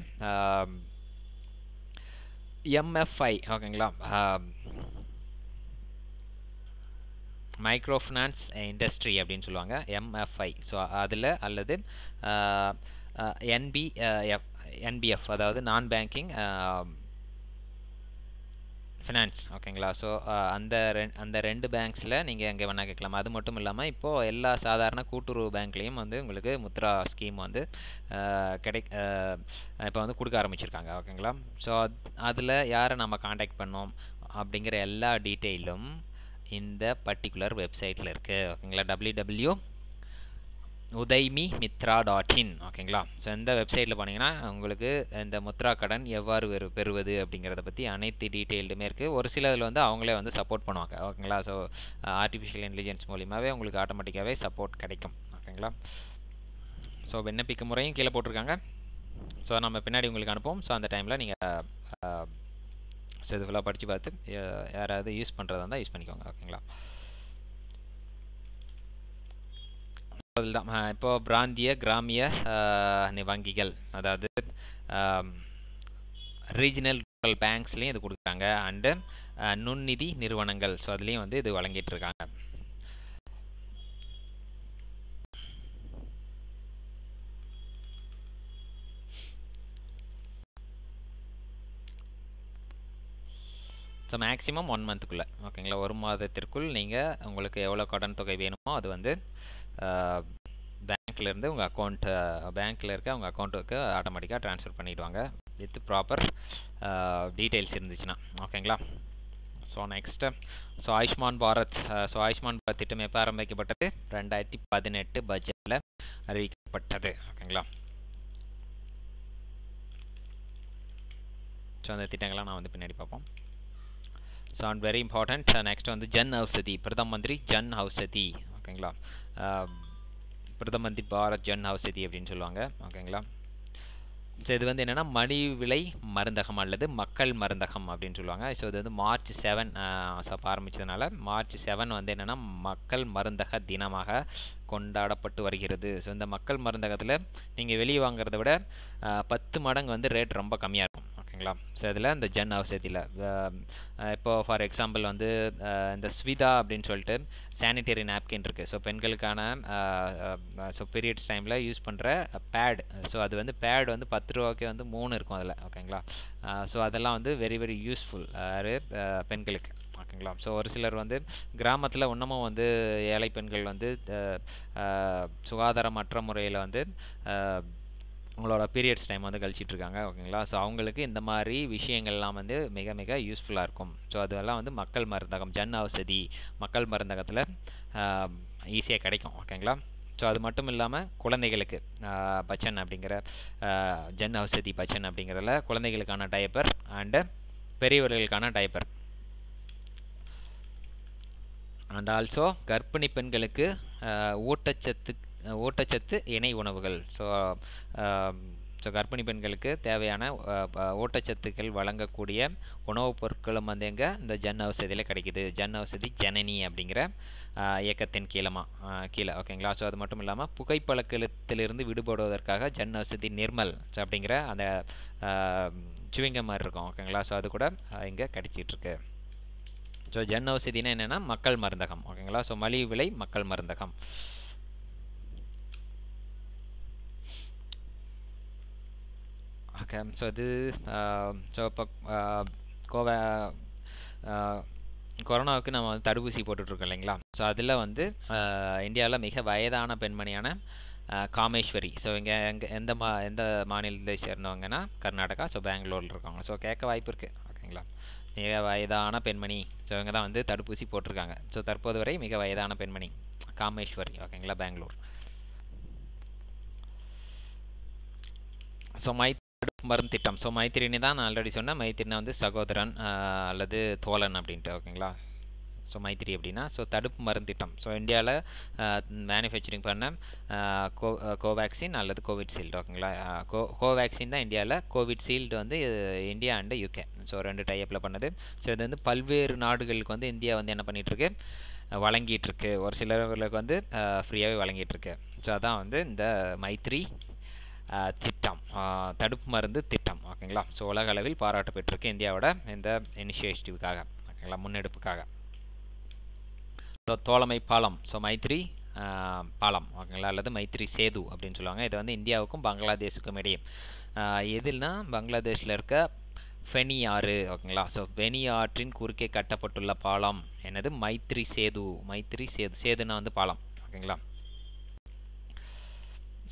S1: எம்எஃப்ஐ ஓகேங்களா மைக்ரோ ஃபினான்ஸ் இண்டஸ்ட்ரி அப்படின்னு சொல்லுவாங்க எம்எஃப்ஐ ஸோ அதில் அல்லது என்பிஎஃப் என்பிஎஃப் அதாவது நான் பேங்கிங் ஃபினான்ஸ் ஓகேங்களா ஸோ அந்த ரெண் அந்த ரெண்டு பேங்க்ஸில் நீங்கள் எங்கே வேணால் கேட்கலாம் அது மட்டும் இல்லாமல் இப்போது எல்லா சாதாரண கூட்டுறவு பேங்க்லேயும் வந்து உங்களுக்கு முத்ரா ஸ்கீம் வந்து கிடை இப்போ வந்து கொடுக்க ஆரம்பிச்சிருக்காங்க ஓகேங்களா ஸோ அதில் யாரை நம்ம காண்டாக்ட் பண்ணோம் அப்படிங்கிற எல்லா டீட்டெயிலும் இந்த பர்டிகுலர் வெப்சைட்டில் இருக்குது ஓகேங்களா W W Udyami Mitra dot in ஓகேங்களா ஸோ இந்த வெப்சைட்டில் போனீங்கன்னா உங்களுக்கு இந்த முத்ரா கடன் எவ்வாறு பெறு பெறுவது அப்படிங்கிறத பற்றி அனைத்து டீட்டெயில்டுமே இருக்குது ஒரு சில இதில் வந்து அவங்களே வந்து சப்போர்ட் பண்ணுவாங்க ஓகேங்களா ஸோ ஆர்டிஃபிஷியல் இன்டெலிஜென்ஸ் மூலியமாகவே உங்களுக்கு ஆட்டோமேட்டிக்காகவே சப்போர்ட் கிடைக்கும் ஓகேங்களா ஸோ விண்ணப்பிக்க முறையும் கீழே போட்டிருக்காங்க ஸோ நம்ம பின்னாடி உங்களுக்கு அனுப்புவோம் ஸோ அந்த டைமில் நீங்கள் ஸோ இது ஃபுல்லாக படித்து பார்த்து யாராவது யூஸ் பண்ணுறதா இருந்தால் யூஸ் பண்ணிக்கோங்க ஓகேங்களா அதில் தான் பிராந்திய கிராமிய வங்கிகள் அதாவது ரீஜினல் ரூரல் பேங்க்ஸ்லேயும் இது கொடுக்குறாங்க அண்டு நுண்ணிதி நிறுவனங்கள் ஸோ அதுலேயும் வந்து இது வழங்கிட்டு இருக்காங்க ஸோ மேக்ஸிமம் ஒன் மந்த்துக்குள்ளே ஓகேங்களா ஒரு மாதத்திற்குள் நீங்கள் உங்களுக்கு எவ்வளோ கடன் தொகை வேணுமோ அது வந்து பேங்க்லேருந்து உங்கள் அக்கௌண்ட்டு பேங்க்கில் இருக்க உங்கள் அக்கௌண்ட்டுக்கு ஆட்டோமேட்டிக்காக ட்ரான்ஸ்ஃபர் பண்ணிவிடுவாங்க வித் ப்ராப்பர் டீட்டெயில்ஸ் இருந்துச்சுன்னா ஓகேங்களா so next so Ayushman Bharat so Ayushman Bharat திட்டம் எப்போ ஆரம்பிக்கப்பட்டது ரெண்டாயிரத்தி பதினெட்டு பட்ஜெட்டில் அறிவிக்கப்பட்டது ஓகேங்களா ஸோ அந்த திட்டங்கள்லாம் நான் வந்து பின்னாடி பார்ப்போம் so and very important next வந்து ஜன் ஔஷதி பிரதம மந்திரி ஜன் ஔஷதி ஓகேங்களா பிரதம மந்திரி பாரத் ஜன் ஔஷதி அப்படின்னு சொல்லுவாங்க ஓகேங்களா ஸோ இது வந்து என்னென்னா மணி விலை மருந்தகம் அல்லது மக்கள் மருந்தகம் அப்படின்னு சொல்லுவாங்க ஸோ இது வந்து மார்ச் செவன் ஆரம்பித்ததுனால மார்ச் செவன் வந்து என்னென்னா மக்கள் மருந்தக தினமாக கொண்டாடப்பட்டு வருகிறது ஸோ இந்த மக்கள் மருந்தகத்தில் நீங்கள் வெளியே வாங்குறத விட பத்து மடங்கு வந்து ரேட் ரொம்ப கம்மியாக இருக்கும் ஓகேங்களா ஸோ இதில் இந்த ஜன் அவசதியில் இப்போது ஃபார் எக்ஸாம்பிள் வந்து இந்த ஸ்விதா அப்படின்னு சொல்லிட்டு சானிட்டரி நாப்கின் இருக்குது ஸோ பெண்களுக்கான ஸோ பீரியட்ஸ் டைமில் யூஸ் பண்ணுற பேட் ஸோ அது வந்து பேட் வந்து பத்து ரூபாய்க்கு வந்து மூணு இருக்கும் அதில் ஓகேங்களா ஸோ அதெல்லாம் வந்து வெரி வெரி யூஸ்ஃபுல் பெண்களுக்கு ஓகேங்களா ஸோ ஒரு சிலர் வந்து கிராமத்தில் இன்னமும் வந்து ஏழை பெண்கள் வந்து சுகாதாரமற்ற முறையில் வந்து உங்களோட பீரியட்ஸ் டைம் வந்து கழிச்சிட்ருக்காங்க ஓகேங்களா ஸோ அவங்களுக்கு இந்த மாதிரி விஷயங்கள்லாம் வந்து மிக மிக யூஸ்ஃபுல்லாக இருக்கும் ஸோ அதெல்லாம் வந்து மக்கள் மருந்தகம் ஜன் ஔஷதி மக்கள் மருந்தகத்தில் ஈஸியாக கிடைக்கும் ஓகேங்களா ஸோ அது மட்டும் இல்லாமல் குழந்தைகளுக்கு பச்சன் அப்படிங்கிற ஜன் ஔஷதி பச்சன் அப்படிங்கிறதுல குழந்தைகளுக்கான டைப்பர் அண்டு பெரியவர்களுக்கான டைப்பர் அண்ட் ஆல்சோ கர்ப்பிணி பெண்களுக்கு ஊட்டச்சத்து ஊட்டச்சத்து இணை உணவுகள் ஸோ ஸோ கர்ப்பிணி பெண்களுக்கு தேவையான ஊட்டச்சத்துக்கள் வழங்கக்கூடிய உணவுப் பொருட்களும் வந்து எங்கே இந்த ஜன் ஔஷதியில் கிடைக்கிது ஜன் ஔஷதி ஜனனி அப்படிங்கிற இயக்கத்தின் கீழமா கீழே ஓகேங்களா ஸோ அது மட்டும் இல்லாமல் புகைப்பழக்கத்திலிருந்து விடுபடுவதற்காக ஜன் ஔஷதி நிர்மல் ஸோ அப்படிங்கிற அந்த சுவிங்க மாதிரி இருக்கும் ஓகேங்களா ஸோ அது கூட இங்கே கிடைச்சிட்ருக்கு ஸோ ஜன் ஔஷதினா என்னென்னா மக்கள் மருந்தகம் ஓகேங்களா ஸோ மலிவு விலை மக்கள் மருந்தகம் okay so this so Kovai கொரோனாவுக்கு நம்ம வந்து தடுப்பூசி போட்டுட்ருக்கோம் இல்லைங்களா ஸோ அதில் வந்து இந்தியாவில் மிக வயதான பெண்மணியான காமேஸ்வரி ஸோ இங்கே எங்கே எந்த மா எந்த மாநிலத்தை சேர்ந்தவங்கன்னா கர்நாடகா ஸோ பெங்களூரில் இருக்காங்க ஸோ கேட்க வாய்ப்பு இருக்குது ஓகேங்களா மிக வயதான பெண்மணி ஸோ இவங்க தான் வந்து தடுப்பூசி போட்டிருக்காங்க ஸோ தற்போது வரை மிக வயதான பெண்மணி காமேஸ்வரி ஓகேங்களா பெங்களூர் ஸோ மை மருந்திட்டம் திட்டம் ஸோ மைத்திரினி தான் நான் ஆல்ரெடி சொன்னேன் மைத்திரினா வந்து சகோதரன் அல்லது தோழன் அப்படின்ட்டு ஓகேங்களா ஸோ மைத்திரி அப்படின்னா ஸோ தடுப்பு மருந்திட்டம் ஸோ இந்தியாவில் மேனுஃபேக்சரிங் பண்ண கோ கோவேக்சின் அல்லது கோவிட்ஷீல்டு ஓகேங்களா கோ கோவேக்சின் தான் இந்தியாவில் கோவிட்ஷீல்டு வந்து இந்தியா அண்டு யூகே ஸோ ரெண்டு டைப்பில் பண்ணது ஸோ இது வந்து பல்வேறு நாடுகளுக்கு வந்து இந்தியா வந்து என்ன பண்ணிகிட்ருக்கு வழங்கிட்டுருக்கு ஒரு சிலர்களுக்கு வந்து ஃப்ரீயாகவே வழங்கிட்டுருக்கு ஸோ அதான் வந்து இந்த மைத்ரி திட்டம் தடுப்பு மருந்து திட்டம் ஓகேங்களா ஸோ உலக அளவில் பாராட்டு பெற்றிருக்கு இந்தியாவோட இந்த இனிஷியேட்டிவ்காக ஓகேங்களா முன்னெடுப்புக்காக ஸோ தோழமை பாலம் ஸோ மைத்ரி பாலம் ஓகேங்களா அல்லது மைத்ரி சேது அப்படின்னு சொல்லுவாங்க இது வந்து இந்தியாவுக்கும் பங்களாதேஷுக்கும் இடையே எதுனா பங்களாதேஷில் இருக்க ஃபெனி ஆறு ஓகேங்களா ஸோ ஃபெனி ஆற்றின் குறுக்கே கட்டப்பட்டுள்ள பாலம் எனது மைத்ரி சேது மைத்ரி சேது சேதுனா வந்து பாலம் ஓகேங்களா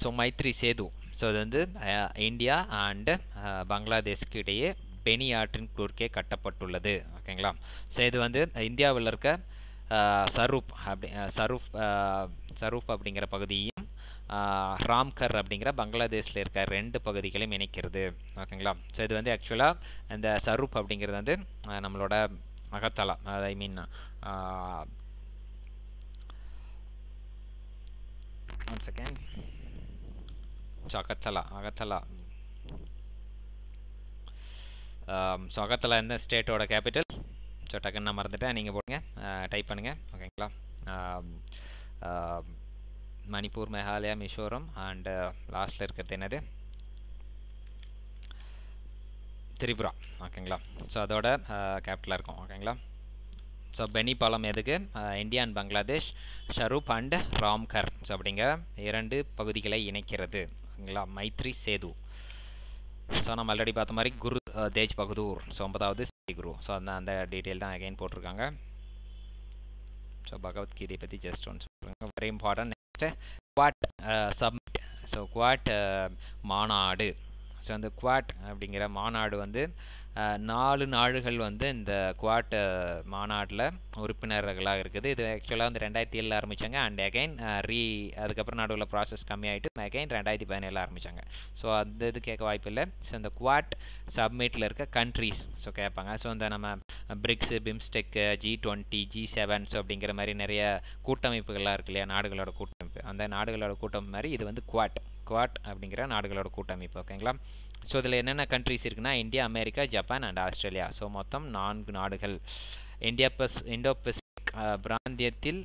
S1: ஸோ மைத்ரி சேது ஸோ அது வந்து இந்தியா அண்டு பங்களாதேஷ்க்கு இடையே பெனி ஆற்றின் குறுக்கே கட்டப்பட்டுள்ளது ஓகேங்களா ஸோ இது வந்து இந்தியாவில் இருக்க சருப் அப்படி சரூப் சரூப் அப்படிங்கிற பகுதியும் ராம்கர் அப்படிங்கிற பங்களாதேஷில் இருக்க ரெண்டு பகுதிகளையும் இணைக்கிறது ஓகேங்களா ஸோ இது வந்து ஆக்சுவலாக இந்த சருப் அப்படிங்கிறது வந்து நம்மளோட Agartala I mean one second so Agartala Agartala so Agartala எந்த ஸ்டேட்டோட கேபிட்டல் ஸோ டக்குன்னு நான் மறந்துட்டேன் நீங்கள் போடுங்க டைப் பண்ணுங்கள் ஓகேங்களா மணிப்பூர் மேகாலயா மிசோரம் அண்டு லாஸ்ட்டில் இருக்கிறது என்னது திரிபுரா ஓகேங்களா ஸோ அதோட கேபிட்டலாக இருக்கும் ஓகேங்களா ஸோ பெனி பாலம் எதுக்கு India and Bangladesh Sabroom and Ramgarh so அப்படிங்க இரண்டு பகுதிகளை இணைக்கிறது ஓகேங்களா மைத்ரி சேது ஸோ நம்ம ஆல்ரெடி பார்த்த மாதிரி குரு தேஜ் பகதூர் ஸோ ஒன்பதாவது ஸ்ரீ குரு ஸோ அந்த அந்த டீட்டெயில் தான் அகைன் போட்டிருக்காங்க ஸோ பகவத்கீதை பற்றி ஜஸ்ட் ஒன் சொல்கிறாங்க very important next Quad summit so Quad மாநாடு ஸோ அந்த குவாட் அப்படிங்கிற மாநாடு வந்து நாலு நாடுகள் வந்து இந்த குவாட் மாநாட்டில் உறுப்பினர்களாக இருக்குது இது ஆக்சுவலாக வந்து ரெண்டாயிரத்தி ஏழில் ஆரம்பித்தாங்க அண்ட் அகைன் ரீ அதுக்கப்புறம் நடுவில் ப்ராசஸ் கம்மியாயிட்டு அகைன் ரெண்டாயிரத்தி பதினேழில் ஆரம்பித்தாங்க ஸோ அந்த இது கேட்க வாய்ப்பு இல்லை ஸோ இந்த குவாட் சப்மிட்டில் இருக்க கண்ட்ரீஸ் ஸோ கேட்பாங்க ஸோ இந்த நம்ம BRICS BIMSTEC G twenty G seven so அப்படிங்கிற மாதிரி நிறைய கூட்டமைப்புகள்லாம் இருக்கு இல்லையா நாடுகளோட கூட்டமைப்பு அந்த நாடுகளோட கூட்டமைப்பு மாதிரி இது வந்து குவாட் குவாட் அப்படிங்கிற நாடுகளோட கூட்டமைப்பு ஓகேங்களா ஸோ இதில் என்னென்ன கண்ட்ரிஸ் இருக்குன்னா India America Japan and Australia so மொத்தம் நான்கு நாடுகள் இந்தியா பஸ் இண்டோ பெசிபிக் பிராந்தியத்தில்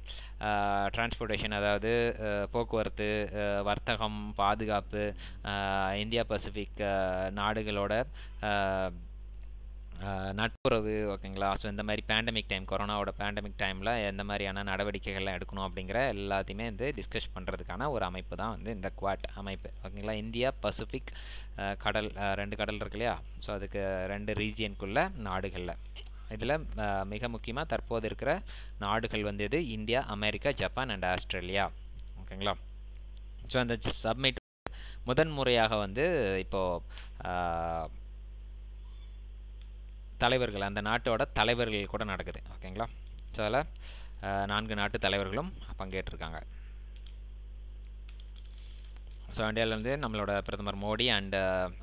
S1: டிரான்ஸ்போர்ட்டேஷன் அதாவது போக்குவரத்து வர்த்தகம் பாதுகாப்பு இந்தியா பசிபிக் நாடுகளோட நட்புறவு ஓகேங்களா ஸோ இந்த மாதிரி பேண்டமிக் டைம் கொரோனாவோட பேண்டமிக் டைமில் எந்த மாதிரியான நடவடிக்கைகள்லாம் எடுக்கணும் அப்படிங்கிற எல்லாத்தையுமே வந்து டிஸ்கஸ் பண்ணுறதுக்கான ஒரு அமைப்பு தான் வந்து இந்த குவாட் அமைப்பு ஓகேங்களா இந்தியா பசிபிக் கடல் ரெண்டு கடல் இருக்கு இல்லையா ஸோ அதுக்கு ரெண்டு ரீஜியனுக்குள்ள நாடுகளில் இதில் மிக முக்கியமாக தற்போது இருக்கிற நாடுகள் வந்து இது India America Japan and Australia ஓகேங்களா ஸோ அந்த சப்மிட் முதன்முறையாக வந்து இப்போது தலைவர்கள் அந்த நாட்டோட தலைவர்கள் கூட நடக்குது ஓகேங்களா ஸோ அதில் நான்கு நாட்டு தலைவர்களும் பங்கேற்றிருக்காங்க ஸோ இந்தியாவிலேருந்து நம்மளோட பிரதமர் மோடி அண்ட்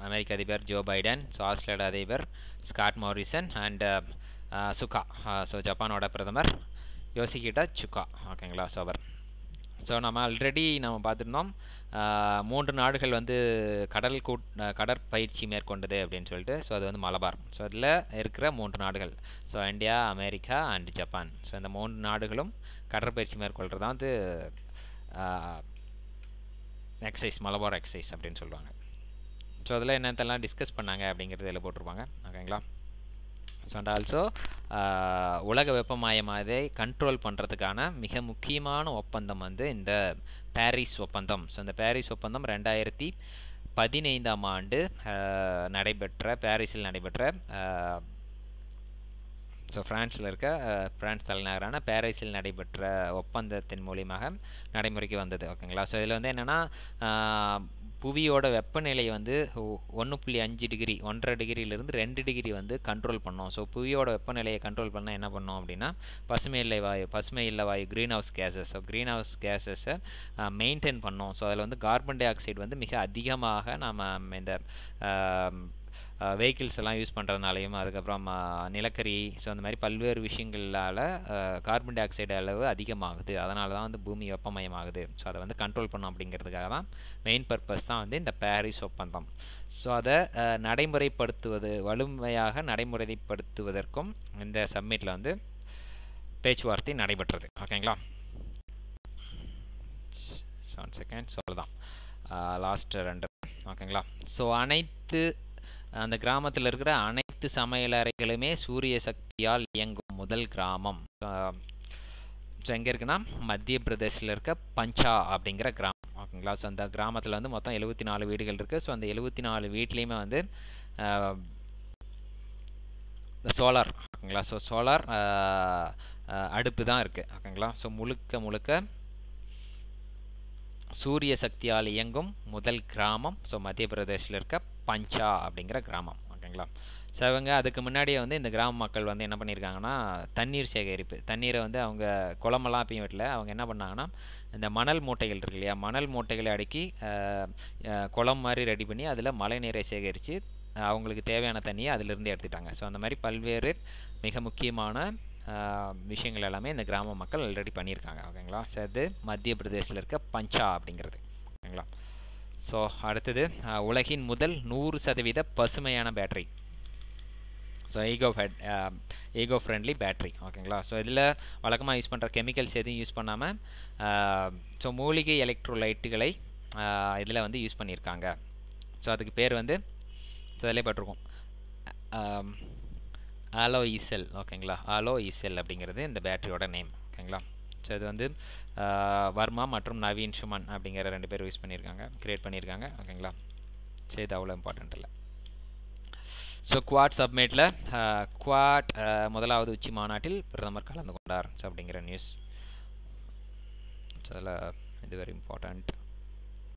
S1: அமெரிக்க அதிபர் ஜோ பைடன் ஸோ ஆஸ்திரேலியா அதிபர் Scott Morrison and Suga so ஜப்பானோட பிரதமர் யோசிக்கிட்ட சுக்கா ஓகேங்களா ஸோ அவர் ஸோ நம்ம ஆல்ரெடி நம்ம பார்த்துருந்தோம் மூன்று நாடுகள் வந்து கடல் கூட் கடற்பயிற்சி மேற்கொண்டது அப்படின்னு சொல்லிட்டு ஸோ அது வந்து மலபார் ஸோ அதில் இருக்கிற மூன்று நாடுகள் so India America and Japan so இந்த மூன்று நாடுகளும் கடற்பயிற்சி மேற்கொள்கிறது தான் வந்து எக்ஸசைஸ் மலபார் எக்ஸசைஸ் அப்படின்னு சொல்லுவாங்க ஸோ அதில் என்னென்னலாம் டிஸ்கஸ் பண்ணாங்க அப்படிங்கிறது இதில் போட்டிருப்பாங்க ஓகேங்களா ரிசர்ச் அண்ட் ஆல்சோ உலக வெப்பமயமாதை கண்ட்ரோல் பண்ணுறதுக்கான மிக முக்கியமான ஒப்பந்தம் வந்து இந்த பாரிஸ் ஒப்பந்தம் ஸோ இந்த பாரிஸ் ஒப்பந்தம் ரெண்டாயிரத்தி பதினைந்தாம் ஆண்டு நடைபெற்ற பாரிஸில் நடைபெற்ற ஸோ ஃப்ரான்ஸில் இருக்க ஃப்ரான்ஸ் தலைநகரான பாரிஸில் நடைபெற்ற ஒப்பந்தத்தின் மூலியமாக நடைமுறைக்கு வந்தது ஓகேங்களா ஸோ இதில் வந்து என்னென்னா புவியோட வெப்பநிலையை வந்து ஒன்று புள்ளி அஞ்சு டிகிரி ஒன்றரை டிகிரியிலேருந்து ரெண்டு டிகிரி வந்து கண்ட்ரோல் பண்ணோம் ஸோ புவியோட வெப்பநிலையை கண்ட்ரோல் பண்ணால் என்ன பண்ணோம் அப்படின்னா பசுமை இல்லை வாயு பசுமை இல்லை வாயு green house gases so green house கேஸஸை மெயின்டைன் பண்ணோம் ஸோ அதில் வந்து கார்பன் டை ஆக்சைடு வந்து மிக அதிகமாக நாம் இந்த வெஹிக்கிள்ஸ் எல்லாம் யூஸ் பண்ணுறதுனாலையும் அதுக்கப்புறம் நிலக்கரி ஸோ அந்த மாதிரி பல்வேறு விஷயங்களால் கார்பன் டை ஆக்சைடு அளவு அதிகமாகுது அதனால தான் வந்து பூமி வெப்பமயமாகுது ஸோ அதை வந்து கண்ட்ரோல் பண்ணும் அப்படிங்கிறதுக்காக தான் மெயின் பர்பஸ் தான் வந்து இந்த பாரிஸ் ஒப்பந்தம் ஸோ அதை நடைமுறைப்படுத்துவது வலிமையாக நடைமுறைப்படுத்துவதற்கும் இந்த சம்மிட்டில் வந்து பேச்சுவார்த்தை நடைபெற்றது ஓகேங்களா செவன் செகண்ட் அவ்வளோதான் லாஸ்ட்டு ரெண்டு ஓகேங்களா ஸோ அனைத்து அந்த கிராமத்தில் இருக்கிற அனைத்து சமையலறைகளுமே சூரிய சக்தியால் இயங்கும் முதல் கிராமம் ஸோ எங்கே இருக்குன்னா மத்திய பிரதேசில் இருக்க பஞ்சா அப்படிங்கிற கிராமம் ஓகேங்களா ஸோ அந்த கிராமத்தில் வந்து மொத்தம் எழுபத்தி நாலு வீடுகள் இருக்குது ஸோ அந்த எழுபத்தி நாலு வீட்லேயுமே வந்து சோலார் ஓகேங்களா ஸோ சோலார் அடுப்பு தான் இருக்குது ஓகேங்களா ஸோ முழுக்க முழுக்க சூரிய சக்தியால் இயங்கும் முதல் கிராமம் ஸோ மத்திய பிரதேசில் இருக்க பஞ்சா அப்படிங்கிற கிராமம் ஓகேங்களா ஸோ இவங்க அதுக்கு முன்னாடியே வந்து இந்த கிராம மக்கள் வந்து என்ன பண்ணியிருக்காங்கன்னா தண்ணீர் சேகரிப்பு தண்ணீரை வந்து அவங்க குளமெல்லாம் அப்பயும் வீட்டில் அவங்க என்ன பண்ணாங்கன்னா இந்த மணல் மூட்டைகள் இருக்கு இல்லையா மணல் மூட்டைகளை அடுக்கி குளம் மாதிரி ரெடி பண்ணி அதில் மழை நீரை சேகரித்து அவங்களுக்கு தேவையான தண்ணியை அதிலிருந்து எடுத்துட்டாங்க ஸோ அந்த மாதிரி பல்வேறு மிக முக்கியமான விஷயங்கள் எல்லாமே இந்த கிராம மக்கள் ஆல்ரெடி பண்ணியிருக்காங்க ஓகேங்களா ஸோ இது மத்திய பிரதேசில் இருக்க பஞ்சா அப்படிங்கிறது ஓகேங்களா ஸோ அடுத்தது உலகின் முதல் நூறு சதவீத பசுமையான பேட்டரி ஸோ ஈகோ ஃபெட் ஈகோ ஃப்ரெண்ட்லி பேட்ரி ஓகேங்களா ஸோ இதில் வழக்கமாக யூஸ் பண்ணுற கெமிக்கல்ஸ் எதுவும் யூஸ் பண்ணாமல் ஸோ மூலிகை எலக்ட்ரோலைட்டுகளை இதில் வந்து யூஸ் பண்ணியிருக்காங்க ஸோ அதுக்கு பேர் வந்து ஸோ பட்டிருக்கும் ஆலோ ஈசெல் ஓகேங்களா ஆலோ ஈசெல் அப்படிங்கிறது இந்த பேட்டரியோட நேம் ஓகேங்களா ஸோ இது வந்து வர்மா மற்றும் நவீன் சுமன் அப்படிங்கிற ரெண்டு பேர் யூஸ் பண்ணியிருக்காங்க க்ரியேட் பண்ணியிருக்காங்க ஓகேங்களா சரி இது அவ்வளோ இம்பார்ட்டண்ட் இல்லை ஸோ குவாட் சப்மிட்டில் குவாட் முதலாவது உச்சி மாநாட்டில் பிரதமர் கலந்து கொண்டார் அப்படிங்கிற நியூஸ் ஸோ அதில் இது வெரி இம்பார்ட்டண்ட்